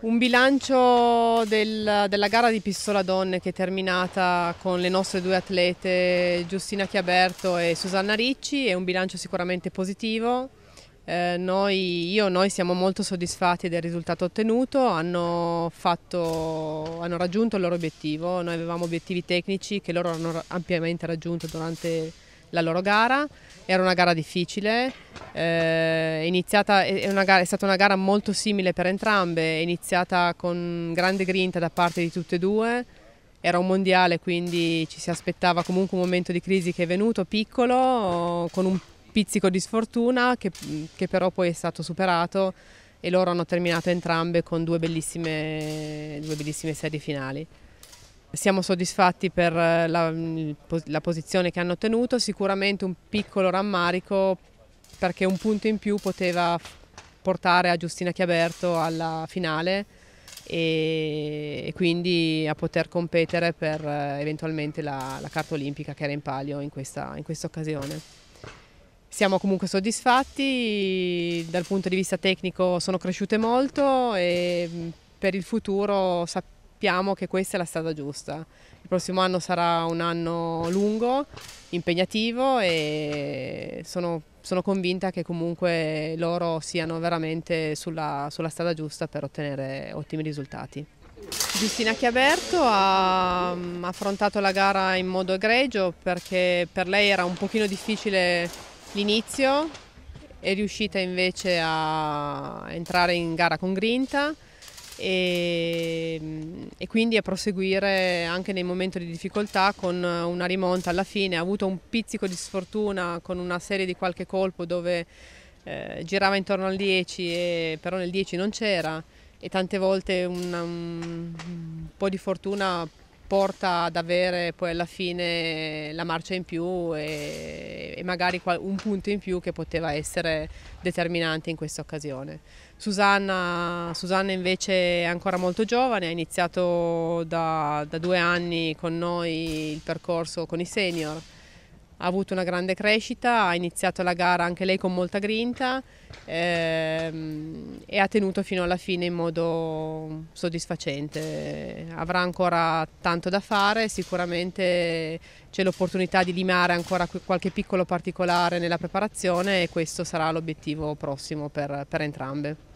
Un bilancio del, della gara di Pistola Donne che è terminata con le nostre due atlete Giustina Chiaberto e Susanna Ricci è un bilancio sicuramente positivo. Eh, noi, io e noi siamo molto soddisfatti del risultato ottenuto, hanno, fatto, hanno raggiunto il loro obiettivo, noi avevamo obiettivi tecnici che loro hanno ampiamente raggiunto durante la loro gara, era una gara difficile, eh, iniziata, è, gara, è, stata una gara molto simile per entrambe, è iniziata con grande grinta da parte di tutte e due, era un mondiale quindi ci si aspettava comunque un momento di crisi che è venuto piccolo, con un pizzico di sfortuna che, che però poi è stato superato e loro hanno terminato entrambe con due bellissime, due bellissime serie finali. Siamo soddisfatti per eh, la, mm, la posizione che hanno ottenuto, sicuramente un piccolo rammarico perché un punto in più poteva portare a Giustina Chiaberto alla finale e, quindi a poter competere per eh, eventualmente la, la carta olimpica che era in palio in questa, in questa occasione. Siamo comunque soddisfatti, dal punto di vista tecnico sono cresciute molto e mm, per il futuro sappiamo sappiamo che questa è la strada giusta. Il prossimo anno sarà un anno lungo, impegnativo e sono, sono convinta che comunque loro siano veramente sulla, sulla strada giusta per ottenere ottimi risultati. Giustina Chiaberto ha mm, affrontato la gara in modo egregio perché per lei era un pochino difficile l'inizio, è riuscita invece a entrare in gara con grinta e, ehm, e, quindi a proseguire anche nei momenti di difficoltà con una rimonta alla fine. Ha avuto un pizzico di sfortuna con una serie di qualche colpo dove eh, girava intorno al 10 e però nel 10 non c'era e tante volte una, un, un po' di fortuna porta ad avere poi alla fine la marcia in più e, e, magari un punto in più che poteva essere determinante in questa occasione. Susanna, Susanna invece è ancora molto giovane, ha iniziato da, da due anni con noi il percorso con i senior ha avuto una grande crescita, ha iniziato la gara anche lei con molta grinta ehm, e ha tenuto fino alla fine in modo soddisfacente. Avrà ancora tanto da fare, sicuramente c'è l'opportunità di limare ancora qualche piccolo particolare nella preparazione e questo sarà l'obiettivo prossimo per, per entrambe.